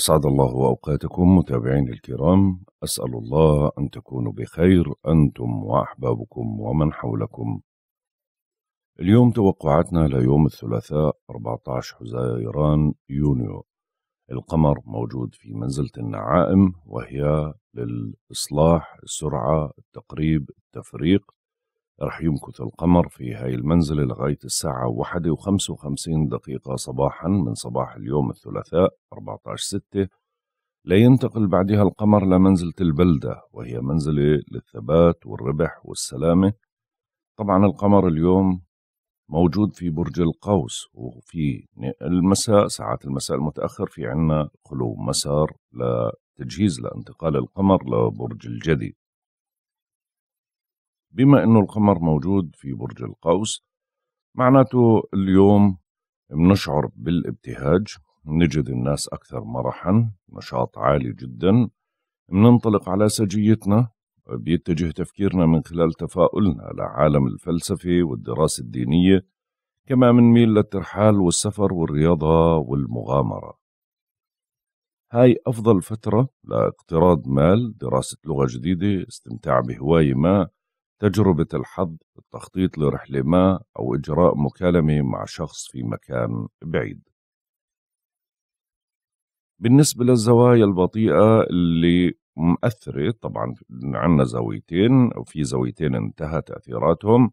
أسعد الله أوقاتكم متابعين الكرام أسأل الله أن تكونوا بخير أنتم وأحبابكم ومن حولكم اليوم توقعاتنا ليوم الثلاثاء 14 حزيران يونيو القمر موجود في منزلة النعائم وهي للإصلاح السرعة التقريب التفريق رح يمكث القمر في هاي المنزلة لغاية الساعة واحدة وخمس وخمسين دقيقة صباحا من صباح اليوم الثلاثاء 14 ستة لينتقل بعدها القمر لمنزلة البلدة وهي منزلة للثبات والربح والسلامة طبعا القمر اليوم موجود في برج القوس وفي المساء ساعات المساء المتأخر في عنا خلو مسار لتجهيز لانتقال القمر لبرج الجدي بما أنه القمر موجود في برج القوس معناته اليوم بنشعر بالابتهاج نجد الناس أكثر مرحا نشاط عالي جدا بننطلق على سجيتنا بيتجه تفكيرنا من خلال تفاؤلنا لعالم الفلسفة والدراسة الدينية كما منميل للترحال والسفر والرياضة والمغامرة هاي أفضل فترة لاقتراض مال دراسة لغة جديدة استمتاع بهواية ما تجربة الحظ التخطيط لرحلة ما أو إجراء مكالمة مع شخص في مكان بعيد بالنسبة للزوايا البطيئة اللي مؤثرة طبعا عندنا زاويتين أو في زاويتين انتهى تأثيراتهم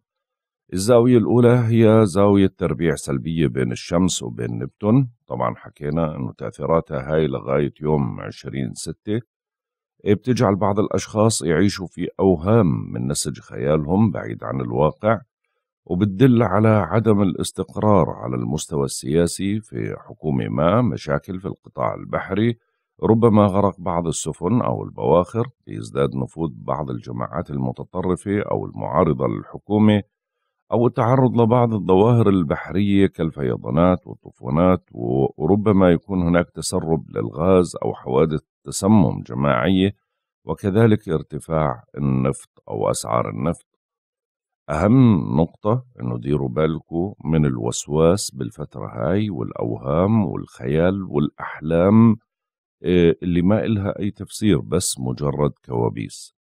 الزاوية الأولى هي زاوية تربيع سلبية بين الشمس وبين نبتون طبعا حكينا أنه تأثيراتها هاي لغاية يوم 20 ستة إيه، بتجعل بعض الأشخاص يعيشوا في أوهام من نسج خيالهم بعيد عن الواقع وبتدل على عدم الاستقرار على المستوى السياسي في حكومة ما مشاكل في القطاع البحري ربما غرق بعض السفن أو البواخر ليزداد نفوذ بعض الجماعات المتطرفة أو المعارضة للحكومة أو التعرض لبعض الظواهر البحرية كالفيضانات والطوفانات وربما يكون هناك تسرب للغاز أو حوادث تسمم جماعية وكذلك ارتفاع النفط أو أسعار النفط أهم نقطة أنه ديروا بالكم من الوسواس بالفترة هاي والأوهام والخيال والأحلام آه، اللي ما إلها أي تفسير بس مجرد كوابيس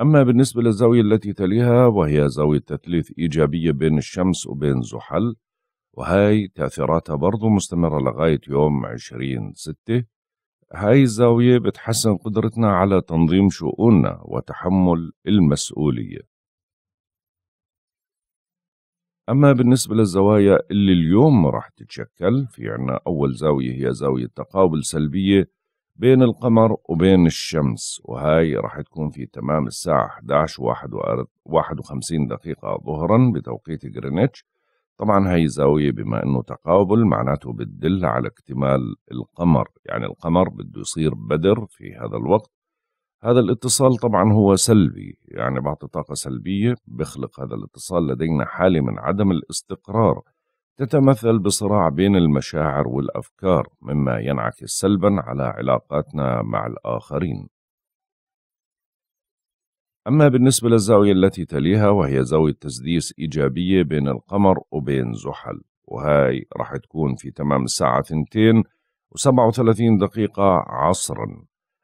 أما بالنسبة للزاوية التي تليها وهي زاوية تثليث إيجابية بين الشمس وبين زحل وهي تأثيراتها برضو مستمرة لغاية يوم عشرين ستة هاي الزاوية بتحسن قدرتنا على تنظيم شؤوننا وتحمل المسؤولية أما بالنسبة للزوايا اللي اليوم راح تتشكل في عنا أول زاوية هي زاوية تقابل سلبية بين القمر وبين الشمس وهاي راح تكون في تمام الساعة 11 51 دقيقة ظهرا بتوقيت جرينتش طبعا هاي زاوية بما انه تقابل معناته بتدل على اكتمال القمر يعني القمر بده يصير بدر في هذا الوقت هذا الاتصال طبعا هو سلبي يعني بعطي طاقة سلبية بخلق هذا الاتصال لدينا حالة من عدم الاستقرار تتمثل بصراع بين المشاعر والافكار مما ينعكس سلبا على علاقاتنا مع الاخرين اما بالنسبه للزاويه التي تليها وهي زاويه تسديس ايجابيه بين القمر وبين زحل وهاي راح تكون في تمام الساعه 2 و37 دقيقه عصرا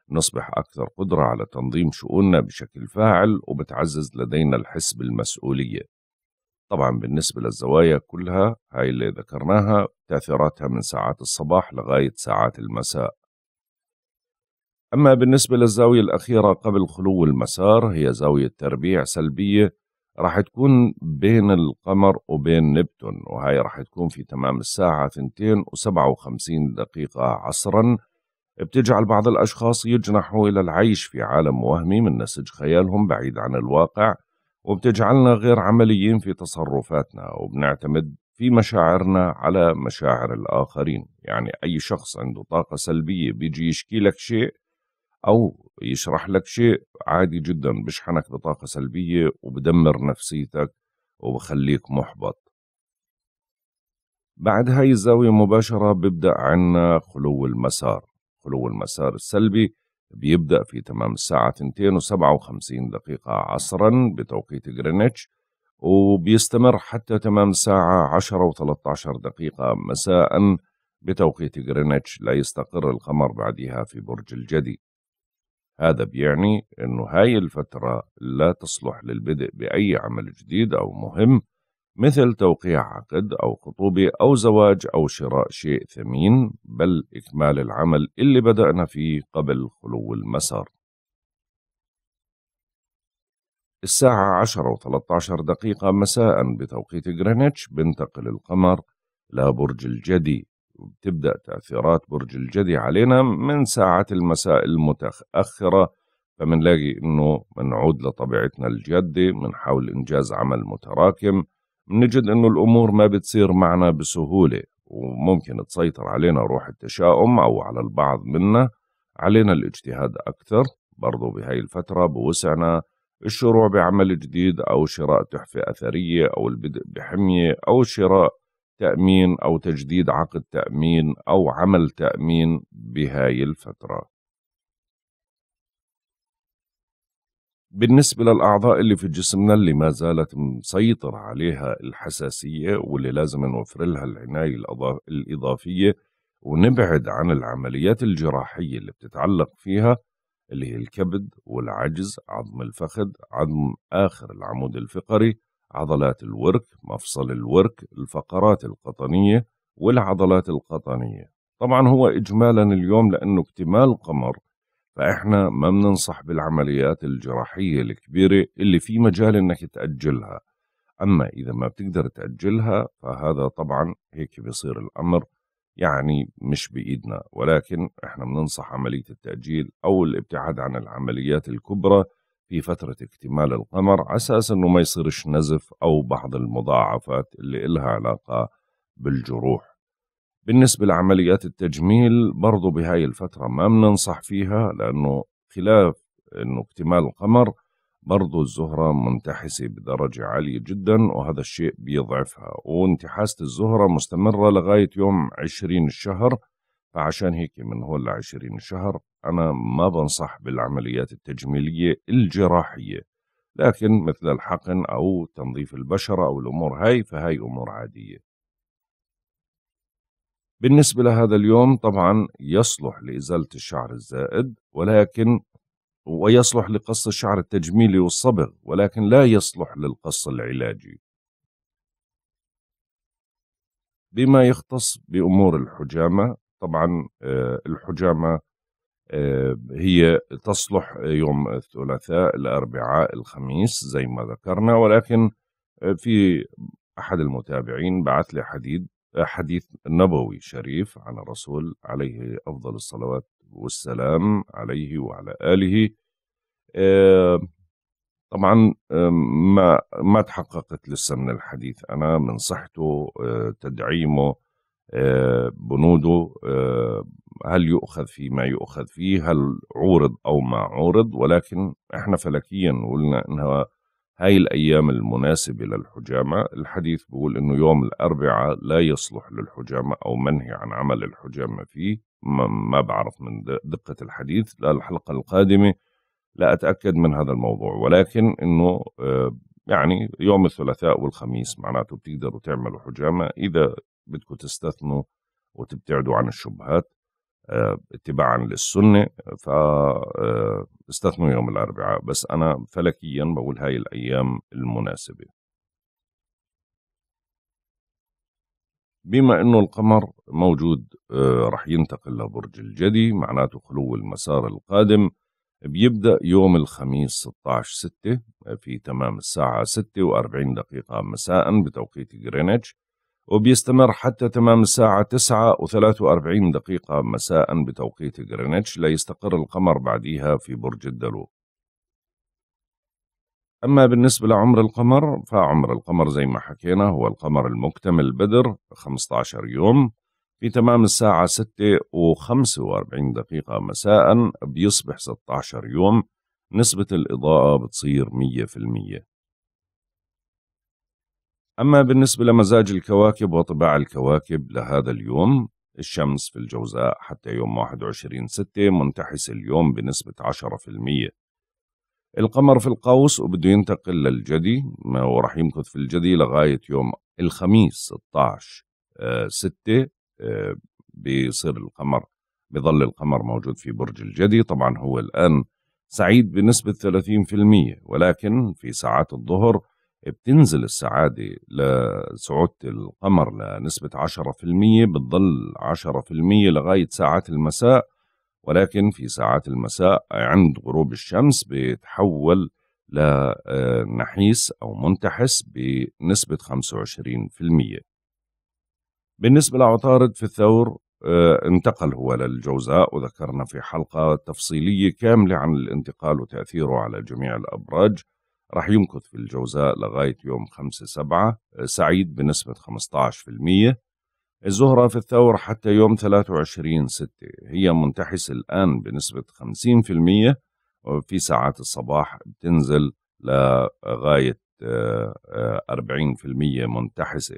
نصبح اكثر قدره على تنظيم شؤوننا بشكل فاعل وبتعزز لدينا الحس بالمسؤوليه طبعا بالنسبة للزوايا كلها هاي اللي ذكرناها تأثيراتها من ساعات الصباح لغاية ساعات المساء أما بالنسبة للزاوية الأخيرة قبل خلو المسار هي زاوية تربيع سلبية راح تكون بين القمر وبين نبتون وهي راح تكون في تمام الساعة 2 و57 دقيقة عصرا بتجعل بعض الأشخاص يجنحوا إلى العيش في عالم وهمي من نسج خيالهم بعيد عن الواقع وبتجعلنا غير عمليين في تصرفاتنا وبنعتمد في مشاعرنا على مشاعر الآخرين يعني أي شخص عنده طاقة سلبية بيجي يشكي لك شيء أو يشرح لك شيء عادي جدا بشحنك بطاقة سلبية وبدمر نفسيتك وبخليك محبط بعد هاي الزاوية مباشرة ببدأ عنا خلو المسار خلو المسار السلبي بيبدأ في تمام الساعة 2:57 دقيقة عصرا بتوقيت جرينتش وبيستمر حتى تمام الساعة و13 دقيقة مساء بتوقيت جرينتش لا يستقر القمر بعدها في برج الجدي هذا بيعني أنه هاي الفترة لا تصلح للبدء بأي عمل جديد أو مهم مثل توقيع عقد أو خطوبة أو زواج أو شراء شيء ثمين بل إكمال العمل اللي بدأنا فيه قبل خلو المسار الساعة عشر و عشر دقيقة مساء بتوقيت غرينتش بنتقل القمر لبرج الجدي وبتبدأ تأثيرات برج الجدي علينا من ساعات المساء المتأخرة فمنلاقي إنه منعود لطبيعتنا الجادة منحاول إنجاز عمل متراكم نجد انه الامور ما بتصير معنا بسهوله وممكن تسيطر علينا روح التشاؤم او على البعض منا علينا الاجتهاد اكثر برضو بهاي الفتره بوسعنا الشروع بعمل جديد او شراء تحفه اثريه او البدء بحميه او شراء تامين او تجديد عقد تامين او عمل تامين بهاي الفتره بالنسبة للأعضاء اللي في جسمنا اللي ما زالت مسيطر عليها الحساسية واللي لازم نوفر لها العناية الإضافية ونبعد عن العمليات الجراحية اللي بتتعلق فيها اللي هي الكبد والعجز عظم الفخذ عظم آخر العمود الفقري عضلات الورك مفصل الورك الفقرات القطنية والعضلات القطنية طبعا هو إجمالا اليوم لأنه اكتمال قمر فإحنا ما بننصح بالعمليات الجراحية الكبيرة اللي في مجال إنك تأجلها أما إذا ما بتقدر تأجلها فهذا طبعا هيك بيصير الأمر يعني مش بإيدنا ولكن إحنا بننصح عملية التأجيل أو الابتعاد عن العمليات الكبرى في فترة اكتمال القمر على أساس أنه ما يصيرش نزف أو بعض المضاعفات اللي إلها علاقة بالجروح بالنسبة لعمليات التجميل برضو بهاي الفترة ما بننصح فيها لأنه خلاف أنه اكتمال القمر برضو الزهرة منتحسة بدرجة عالية جدا وهذا الشيء بيضعفها وانتحاسة الزهرة مستمرة لغاية يوم عشرين الشهر فعشان هيك من هون لعشرين الشهر أنا ما بنصح بالعمليات التجميلية الجراحية لكن مثل الحقن أو تنظيف البشرة أو الأمور هاي فهاي أمور عادية بالنسبة لهذا اليوم طبعا يصلح لإزالة الشعر الزائد ولكن ويصلح لقص الشعر التجميلي والصبغ ولكن لا يصلح للقص العلاجي بما يختص بأمور الحجامة طبعا آه، الحجامة آه، هي تصلح يوم الثلاثاء الأربعاء الخميس زي ما ذكرنا ولكن آه، في أحد المتابعين بعث لي حديد حديث نبوي شريف عن الرسول عليه أفضل الصلوات والسلام عليه وعلى آله آه، طبعا آه، ما ما تحققت لسه من الحديث أنا من صحته آه، تدعيمه بنوده هل يؤخذ ما يؤخذ فيه هل عورض أو ما عورض ولكن احنا فلكيا قلنا أنها هاي الأيام المناسبة للحجامة الحديث بقول أنه يوم الأربعاء لا يصلح للحجامة أو منهي عن عمل الحجامة فيه ما بعرف من دقة الحديث للحلقة القادمة لا أتأكد من هذا الموضوع ولكن أنه آه، يعني يوم الثلاثاء والخميس معناته بتقدروا تعملوا حجامة إذا بدكم تستثنوا وتبتعدوا عن الشبهات آه، اتباعا للسنة فاستثنوا آه، يوم الأربعاء بس أنا فلكيا بقول هاي الأيام المناسبة بما أنه القمر موجود آه، رح ينتقل لبرج الجدي معناته خلو المسار القادم بيبدأ يوم الخميس 16 6 في تمام الساعة ستة وأربعين دقيقة مساء بتوقيت جرينتش وبيستمر حتى تمام الساعة 9 و43 دقيقة مساء بتوقيت غرينتش ليستقر القمر بعديها في برج الدلو أما بالنسبة لعمر القمر فعمر القمر زي ما حكينا هو القمر المكتمل بدر 15 يوم في تمام الساعة 6 و45 دقيقة مساء بيصبح 16 يوم نسبة الإضاءة بتصير 100% أما بالنسبة لمزاج الكواكب وطباع الكواكب لهذا اليوم الشمس في الجوزاء حتى يوم 21 ستة منتحس اليوم بنسبة 10% القمر في القوس وبده ينتقل للجدي وراح يمكث في الجدي لغاية يوم الخميس 16 ستة آه، آه، بيصير القمر بظل القمر موجود في برج الجدي طبعا هو الآن سعيد بنسبة 30% ولكن في ساعات الظهر بتنزل السعادة لسعودة القمر لنسبة 10% بتضل 10% لغاية ساعات المساء ولكن في ساعات المساء عند غروب الشمس بيتحول لنحيس آه، أو منتحس بنسبة 25% بالنسبة لعطارد في الثور آه، انتقل هو للجوزاء وذكرنا في حلقة تفصيلية كاملة عن الانتقال وتأثيره على جميع الأبراج راح يمكث في الجوزاء لغاية يوم 5 سبعة آه، سعيد بنسبة 15% الزهرة في الثور حتى يوم 23 ستة هي منتحسة الآن بنسبة 50% وفي آه، ساعات الصباح بتنزل لغاية 40% آه، منتحسة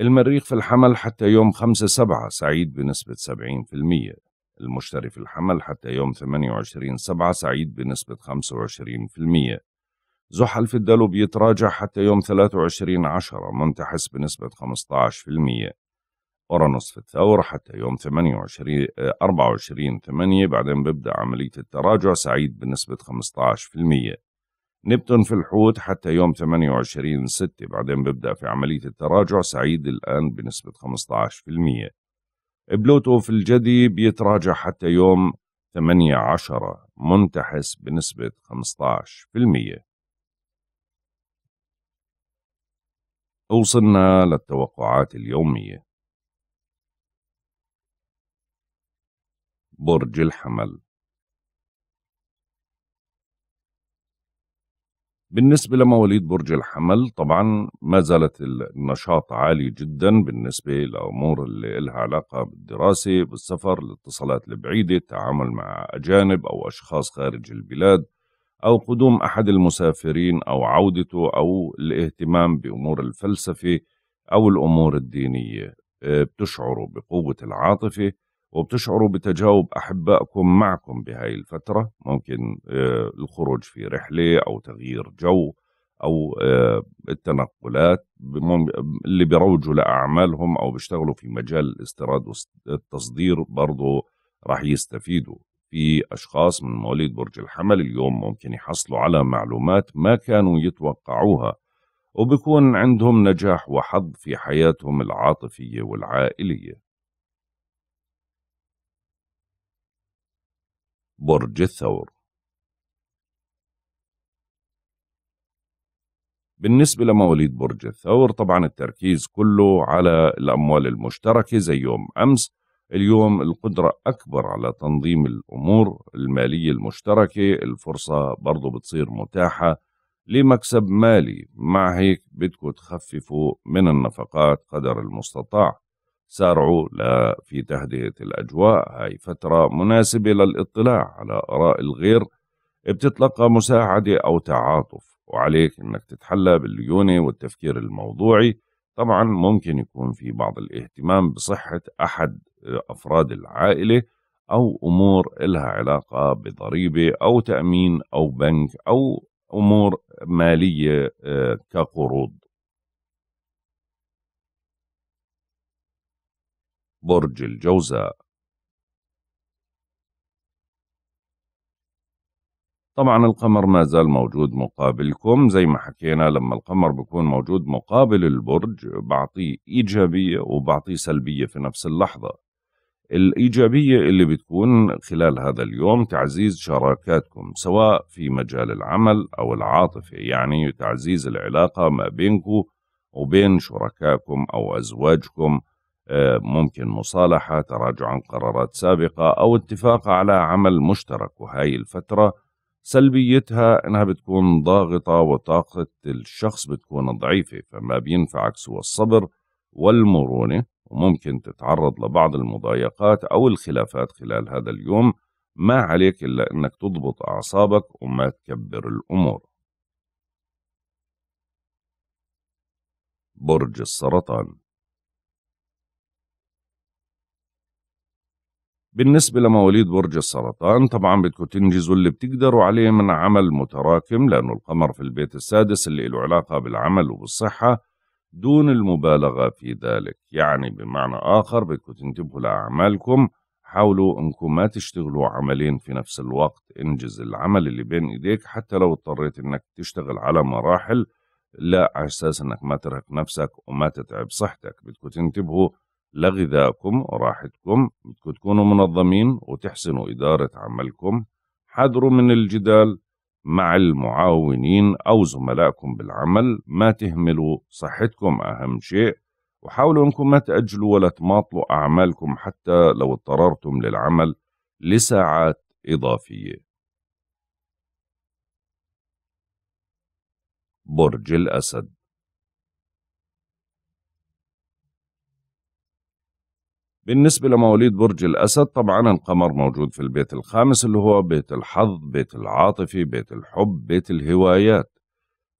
المريخ في الحمل حتى يوم 5 سبعة سعيد بنسبة المية المشتري في الحمل حتى يوم 28 سبعة سعيد بنسبة 25% زحل في الدلو بيتراجع حتى يوم 23 عشرة منتحس بنسبة 15% أورانوس في الثور حتى يوم 28 24 8 بعدين بيبدأ عملية التراجع سعيد بنسبة 15% نبتون في الحوت حتى يوم 28 6 بعدين بيبدأ في عملية التراجع سعيد الآن بنسبة 15% بلوتو في الجدي بيتراجع حتى يوم 8 10 منتحس بنسبة 15% وصلنا للتوقعات اليومية برج الحمل بالنسبة لمواليد برج الحمل طبعا ما زالت النشاط عالي جدا بالنسبة لأمور اللي لها علاقة بالدراسة بالسفر الاتصالات البعيدة التعامل مع أجانب أو أشخاص خارج البلاد أو قدوم أحد المسافرين أو عودته أو الاهتمام بأمور الفلسفة أو الأمور الدينية آه، بتشعروا بقوة العاطفة وبتشعروا بتجاوب أحبائكم معكم بهاي الفترة ممكن آه، الخروج في رحلة أو تغيير جو أو آه، التنقلات اللي بيروجوا لأعمالهم أو بيشتغلوا في مجال الاستيراد والتصدير برضو راح يستفيدوا في أشخاص من مواليد برج الحمل اليوم ممكن يحصلوا على معلومات ما كانوا يتوقعوها وبكون عندهم نجاح وحظ في حياتهم العاطفية والعائلية برج الثور بالنسبة لمواليد برج الثور طبعا التركيز كله على الأموال المشتركة زي يوم أمس اليوم القدرة أكبر على تنظيم الأمور المالية المشتركة الفرصة برضو بتصير متاحة لمكسب مالي مع هيك بدكم تخففوا من النفقات قدر المستطاع سارعوا لا في تهدئة الأجواء هاي فترة مناسبة للاطلاع على آراء الغير بتتلقى مساعدة أو تعاطف وعليك أنك تتحلى بالليونة والتفكير الموضوعي طبعا ممكن يكون في بعض الاهتمام بصحة أحد أفراد العائلة أو أمور إلها علاقة بضريبة أو تأمين أو بنك أو أمور مالية آه، كقروض برج الجوزاء طبعا القمر ما زال موجود مقابلكم زي ما حكينا لما القمر بيكون موجود مقابل البرج بعطيه إيجابية وبعطيه سلبية في نفس اللحظة الإيجابية اللي بتكون خلال هذا اليوم تعزيز شراكاتكم سواء في مجال العمل أو العاطفة يعني تعزيز العلاقة ما بينكم وبين شركائكم أو أزواجكم آه، ممكن مصالحة تراجع عن قرارات سابقة أو اتفاق على عمل مشترك وهاي الفترة سلبيتها إنها بتكون ضاغطة وطاقة الشخص بتكون ضعيفة فما بينفعك سوى الصبر والمرونة وممكن تتعرض لبعض المضايقات أو الخلافات خلال هذا اليوم ما عليك إلا أنك تضبط أعصابك وما تكبر الأمور برج السرطان بالنسبة لمواليد برج السرطان طبعا بدكم تنجزوا اللي بتقدروا عليه من عمل متراكم لأنه القمر في البيت السادس اللي له علاقة بالعمل وبالصحة دون المبالغة في ذلك يعني بمعنى آخر بدكم تنتبهوا لأعمالكم حاولوا انكم ما تشتغلوا عملين في نفس الوقت انجز العمل اللي بين ايديك حتى لو اضطريت انك تشتغل على مراحل لا على اساس انك ما ترهق نفسك وما تتعب صحتك بدكم تنتبهوا لغذائكم وراحتكم بدكم تكونوا منظمين وتحسنوا إدارة عملكم حذروا من الجدال مع المعاونين أو زملائكم بالعمل ما تهملوا صحتكم أهم شيء وحاولوا أنكم ما تأجلوا ولا تماطلوا أعمالكم حتى لو اضطررتم للعمل لساعات إضافية برج الأسد بالنسبة لمواليد برج الأسد طبعا القمر موجود في البيت الخامس اللي هو بيت الحظ بيت العاطفي بيت الحب بيت الهوايات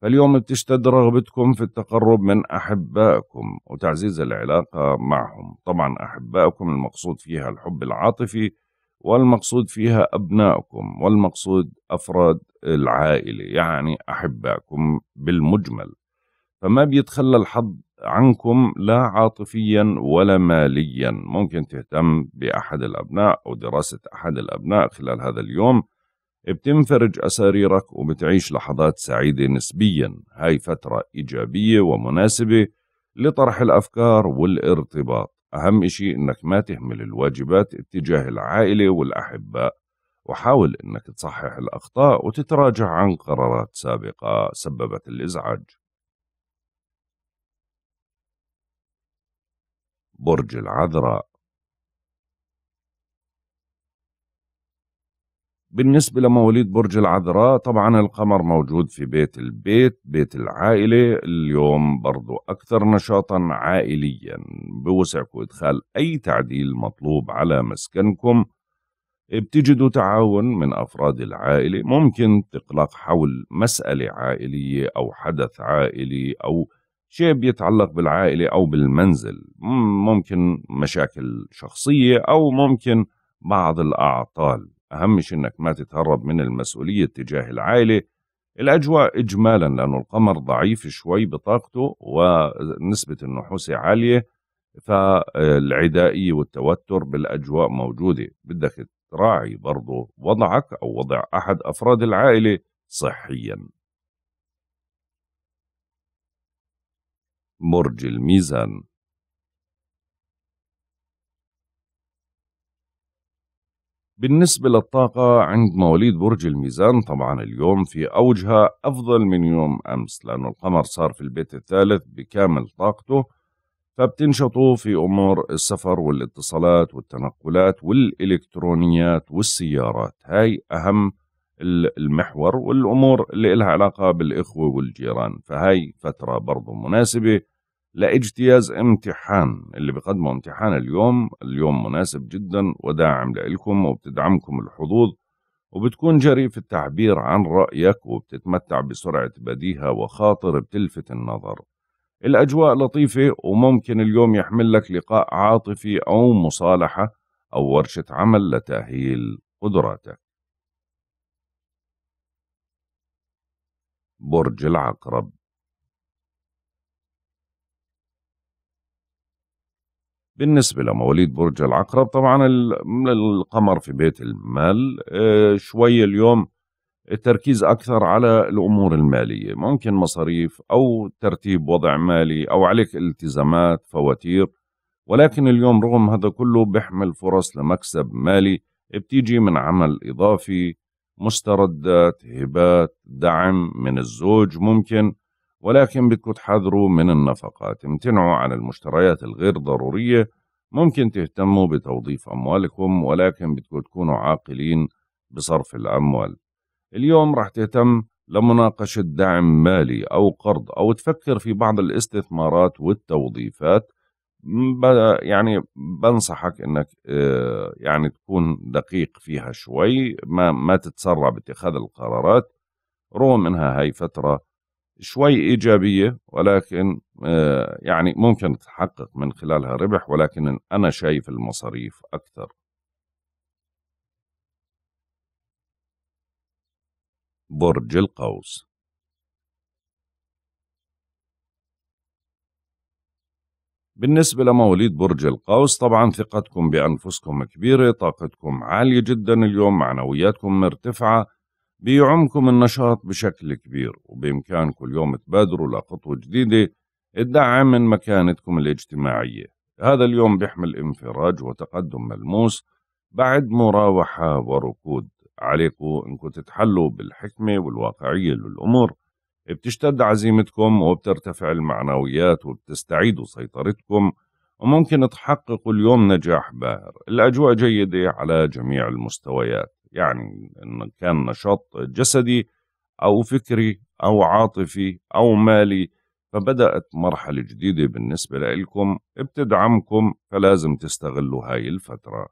فاليوم بتشتد رغبتكم في التقرب من أحبائكم وتعزيز العلاقة معهم طبعا أحبائكم المقصود فيها الحب العاطفي والمقصود فيها أبنائكم والمقصود أفراد العائلة يعني أحبائكم بالمجمل فما بيتخلى الحظ عنكم لا عاطفيا ولا ماليا ممكن تهتم بأحد الأبناء أو دراسة أحد الأبناء خلال هذا اليوم بتنفرج أساريرك وبتعيش لحظات سعيدة نسبيا هاي فترة إيجابية ومناسبة لطرح الأفكار والارتباط أهم إشي إنك ما تهمل الواجبات اتجاه العائلة والأحباء وحاول إنك تصحح الأخطاء وتتراجع عن قرارات سابقة سببت الإزعاج برج العذراء بالنسبة لمواليد برج العذراء طبعا القمر موجود في بيت البيت بيت العائلة اليوم برضو أكثر نشاطا عائليا بوسعكم إدخال أي تعديل مطلوب على مسكنكم بتجدوا تعاون من أفراد العائلة ممكن تقلق حول مسألة عائلية أو حدث عائلي أو شيء بيتعلق بالعائلة أو بالمنزل ممكن مشاكل شخصية أو ممكن بعض الأعطال أهم شيء أنك ما تتهرب من المسؤولية تجاه العائلة الأجواء إجمالا لأنه القمر ضعيف شوي بطاقته ونسبة النحوس عالية فالعدائية والتوتر بالأجواء موجودة بدك تراعي برضو وضعك أو وضع أحد أفراد العائلة صحيا برج الميزان بالنسبة للطاقة عند مواليد برج الميزان طبعا اليوم في أوجها أفضل من يوم أمس لأنه القمر صار في البيت الثالث بكامل طاقته فبتنشطوا في أمور السفر والاتصالات والتنقلات والإلكترونيات والسيارات هاي أهم المحور والأمور اللي إلها علاقة بالإخوة والجيران فهاي فترة برضو مناسبة لاجتياز امتحان اللي بيقدموا امتحان اليوم اليوم مناسب جدا وداعم لإلكم وبتدعمكم الحظوظ وبتكون جريء في التعبير عن رأيك وبتتمتع بسرعة بديهة وخاطر بتلفت النظر الأجواء لطيفة وممكن اليوم يحمل لك لقاء عاطفي أو مصالحة أو ورشة عمل لتأهيل قدراتك برج العقرب بالنسبة لمواليد برج العقرب طبعا القمر في بيت المال آه، شوي اليوم التركيز أكثر على الأمور المالية ممكن مصاريف أو ترتيب وضع مالي أو عليك التزامات فواتير ولكن اليوم رغم هذا كله بيحمل فرص لمكسب مالي بتيجي من عمل إضافي مستردات هبات دعم من الزوج ممكن ولكن بدكم تحذروا من النفقات امتنعوا عن المشتريات الغير ضرورية ممكن تهتموا بتوظيف أموالكم ولكن بدكم تكونوا عاقلين بصرف الأموال اليوم رح تهتم لمناقشة دعم مالي أو قرض أو تفكر في بعض الاستثمارات والتوظيفات يعني بنصحك انك آه، يعني تكون دقيق فيها شوي ما ما تتسرع باتخاذ القرارات رغم انها هاي فتره شوي إيجابية ولكن آه، يعني ممكن تتحقق من خلالها ربح ولكن أنا شايف المصاريف أكثر برج القوس بالنسبة لمواليد برج القوس طبعا ثقتكم بأنفسكم كبيرة طاقتكم عالية جدا اليوم معنوياتكم مرتفعة بيعمكم النشاط بشكل كبير وبإمكانكم اليوم تبادروا لخطوة جديدة تدعم من مكانتكم الاجتماعية هذا اليوم بيحمل انفراج وتقدم ملموس بعد مراوحة وركود عليكم انكم تتحلوا بالحكمة والواقعية للأمور بتشتد عزيمتكم وبترتفع المعنويات وبتستعيدوا سيطرتكم وممكن تحققوا اليوم نجاح باهر الأجواء جيدة على جميع المستويات يعني إن كان نشاط جسدي أو فكري أو عاطفي أو مالي فبدأت مرحلة جديدة بالنسبة لكم بتدعمكم فلازم تستغلوا هاي الفترة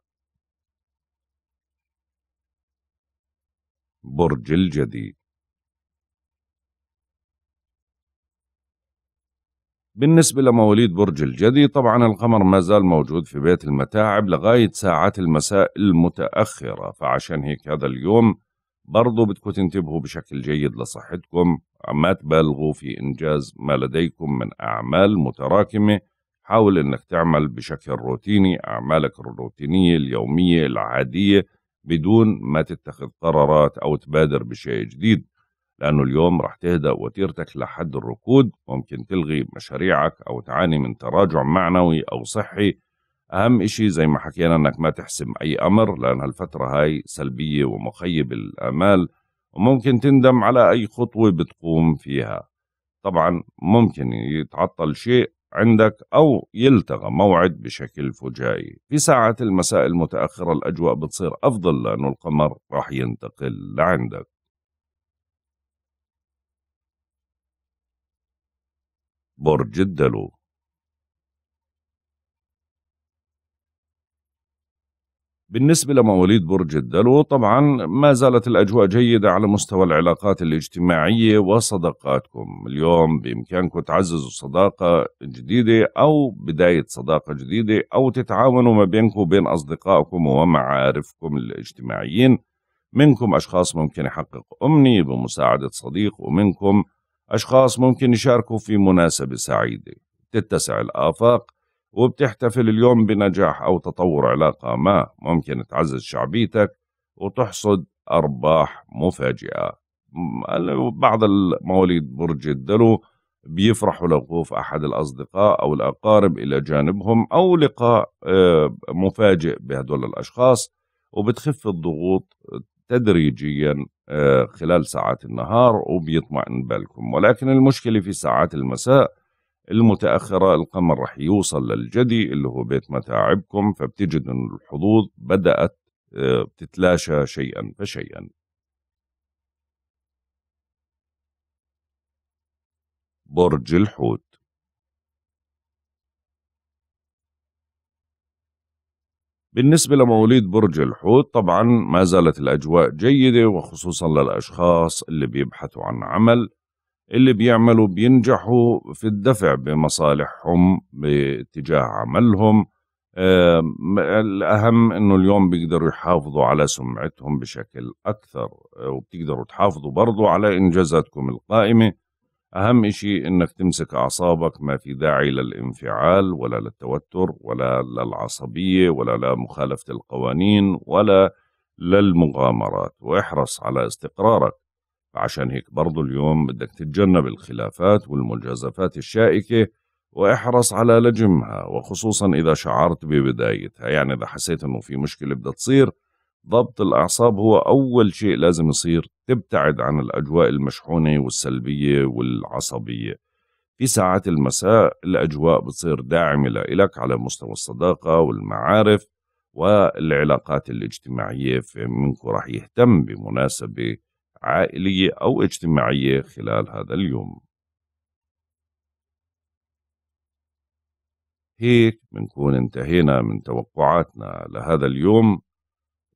برج الجديد بالنسبة لمواليد برج الجدي طبعا القمر ما زال موجود في بيت المتاعب لغاية ساعات المساء المتأخرة فعشان هيك هذا اليوم برضو بدكم تنتبهوا بشكل جيد لصحتكم ما تبالغوا في إنجاز ما لديكم من أعمال متراكمة حاول إنك تعمل بشكل روتيني أعمالك الروتينية اليومية العادية بدون ما تتخذ قرارات أو تبادر بشيء جديد لأنه اليوم راح تهدأ وتيرتك لحد الركود ممكن تلغي مشاريعك أو تعاني من تراجع معنوي أو صحي أهم إشي زي ما حكينا أنك ما تحسم أي أمر لأن هالفترة هاي سلبية ومخيب الآمال وممكن تندم على أي خطوة بتقوم فيها طبعا ممكن يتعطل شيء عندك أو يلتغى موعد بشكل فجائي في ساعة المساء المتأخرة الأجواء بتصير أفضل لأنه القمر راح ينتقل لعندك برج الدلو بالنسبة لمواليد برج الدلو طبعا ما زالت الأجواء جيدة على مستوى العلاقات الاجتماعية وصداقاتكم اليوم بإمكانكم تعززوا صداقة جديدة أو بداية صداقة جديدة أو تتعاونوا ما بينكم وبين أصدقائكم ومعارفكم الاجتماعيين منكم أشخاص ممكن يحقق أمنية بمساعدة صديق ومنكم أشخاص ممكن يشاركوا في مناسبة سعيدة تتسع الآفاق وبتحتفل اليوم بنجاح أو تطور علاقة ما ممكن تعزز شعبيتك وتحصد أرباح مفاجئة بعض المواليد برج الدلو بيفرحوا لوقوف أحد الأصدقاء أو الأقارب إلى جانبهم أو لقاء آه، مفاجئ بهدول الأشخاص وبتخف الضغوط تدريجيا خلال ساعات النهار وبيطمئن بالكم ولكن المشكلة في ساعات المساء المتأخرة القمر رح يوصل للجدي اللي هو بيت متاعبكم فبتجد أن الحظوظ بدأت آه، بتتلاشى شيئا فشيئا برج الحوت بالنسبة لمواليد برج الحوت طبعا ما زالت الأجواء جيدة وخصوصا للأشخاص اللي بيبحثوا عن عمل اللي بيعملوا بينجحوا في الدفع بمصالحهم باتجاه عملهم آه الأهم أنه اليوم بيقدروا يحافظوا على سمعتهم بشكل أكثر وبتقدروا تحافظوا برضو على إنجازاتكم القائمة أهم شيء إنك تمسك أعصابك ما في داعي للانفعال ولا للتوتر ولا للعصبية ولا لمخالفة القوانين ولا للمغامرات واحرص على استقرارك عشان هيك برضو اليوم بدك تتجنب الخلافات والمجازفات الشائكة واحرص على لجمها وخصوصا إذا شعرت ببدايتها يعني إذا حسيت إنه في مشكلة بدها تصير ضبط الأعصاب هو أول شيء لازم يصير تبتعد عن الأجواء المشحونة والسلبية والعصبية في ساعات المساء الأجواء بتصير داعمة لإلك على مستوى الصداقة والمعارف والعلاقات الاجتماعية فمنكم رح يهتم بمناسبة عائلية أو اجتماعية خلال هذا اليوم هيك بنكون انتهينا من توقعاتنا لهذا اليوم